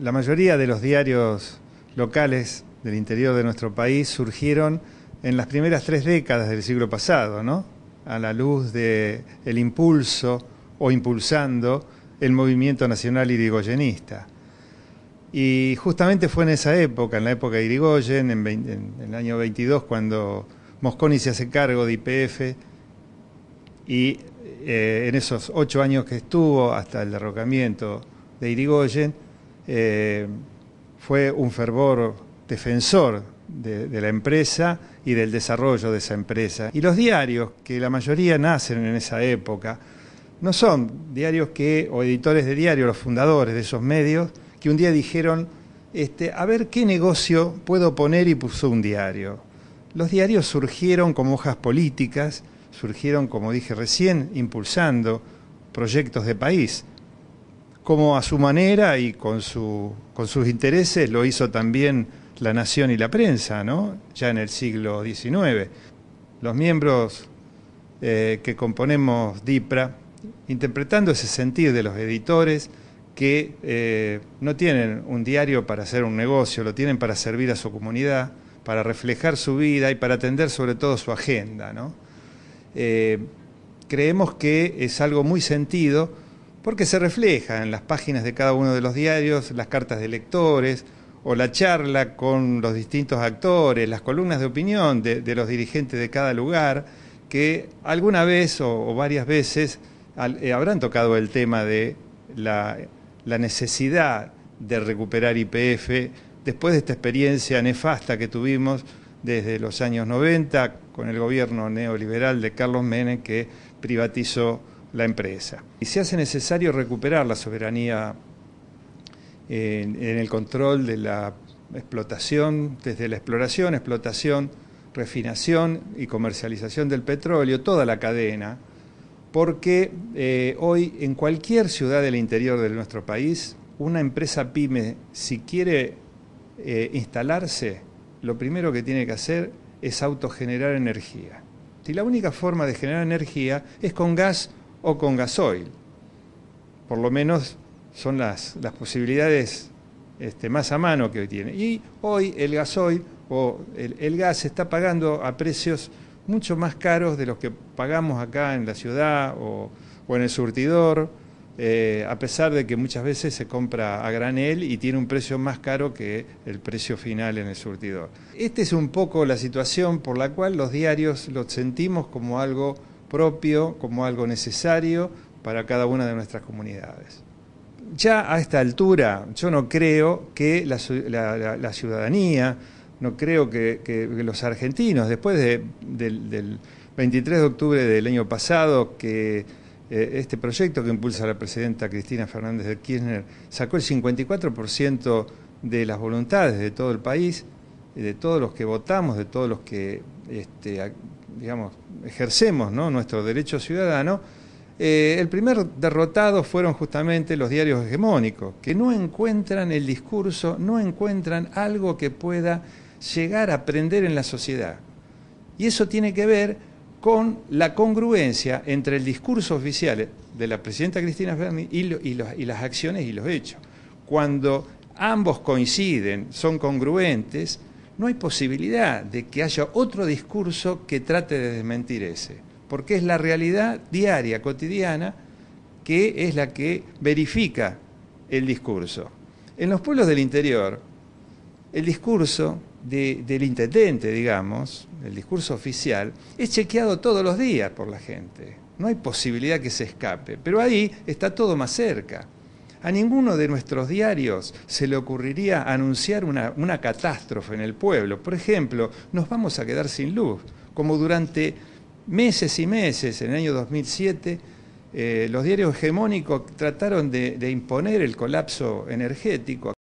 la mayoría de los diarios locales del interior de nuestro país surgieron en las primeras tres décadas del siglo pasado, ¿no? A la luz de el impulso o impulsando el movimiento nacional irigoyenista. Y justamente fue en esa época, en la época de Irigoyen, en, el año 22, cuando Mosconi se hace cargo de IPF y eh, en esos ocho años que estuvo hasta el derrocamiento de Irigoyen, eh, fue un fervor defensor de, la empresa y del desarrollo de esa empresa. Y los diarios, que la mayoría nacen en esa época, no son diarios que, o editores de diarios, los fundadores de esos medios, que un día dijeron, este, a ver qué negocio puedo poner y puso un diario. Los diarios surgieron como hojas políticas, surgieron, como dije recién, impulsando proyectos de país como a su manera y con, sus intereses lo hizo también la nación y la prensa, ¿no? ya en el siglo XIX. Los miembros eh, que componemos DIPRA, interpretando ese sentir de los editores que eh, no tienen un diario para hacer un negocio, lo tienen para servir a su comunidad, para reflejar su vida y para atender sobre todo su agenda. ¿no? Eh, creemos que es algo muy sentido porque se refleja en las páginas de cada uno de los diarios, las cartas de lectores o la charla con los distintos actores, las columnas de opinión de, los dirigentes de cada lugar, que alguna vez o, varias veces eh, habrán tocado el tema de la, la necesidad de recuperar IPF después de esta experiencia nefasta que tuvimos desde los años 90 con el gobierno neoliberal de Carlos Menem que privatizó la empresa. Y se hace necesario recuperar la soberanía en, el control de la explotación, desde la exploración, explotación, refinación y comercialización del petróleo, toda la cadena, porque eh, hoy en cualquier ciudad del interior de nuestro país, una empresa pyme, si quiere eh, instalarse, lo primero que tiene que hacer es autogenerar energía. Y la única forma de generar energía es con gas o con gasoil. Por lo menos son las, las posibilidades este, más a mano que hoy tiene. Y hoy el gasoil o el, gas se está pagando a precios mucho más caros de los que pagamos acá en la ciudad o, en el surtidor, eh, a pesar de que muchas veces se compra a granel y tiene un precio más caro que el precio final en el surtidor. Esta es un poco la situación por la cual los diarios los sentimos como algo propio, como algo necesario para cada una de nuestras comunidades. Ya a esta altura, yo no creo que la, ciudadanía, no creo que, los argentinos, después del, 23 de octubre del año pasado, que eh, este proyecto que impulsa la presidenta Cristina Fernández de Kirchner sacó el 54% de las voluntades de todo el país, de todos los que votamos, de todos los que este, digamos, ejercemos nuestro derecho ciudadano, eh, el primer derrotado fueron justamente los diarios hegemónicos, que no encuentran el discurso, no encuentran algo que pueda llegar a aprender en la sociedad. Y eso tiene que ver con la congruencia entre el discurso oficial de la presidenta Cristina Fernández y las acciones y los hechos. Cuando ambos coinciden, son congruentes, no hay posibilidad de que haya otro discurso que trate de desmentir ese, porque es la realidad diaria, cotidiana, que es la que verifica el discurso. En los pueblos del interior, el discurso del intendente, digamos, el discurso oficial, es chequeado todos los días por la gente. No hay posibilidad que se escape, pero ahí está todo más cerca. A ninguno de nuestros diarios se le ocurriría anunciar una, catástrofe en el pueblo. Por ejemplo, nos vamos a quedar sin luz, como durante meses y meses en el año 2007 eh, los diarios hegemónicos trataron de, imponer el colapso energético.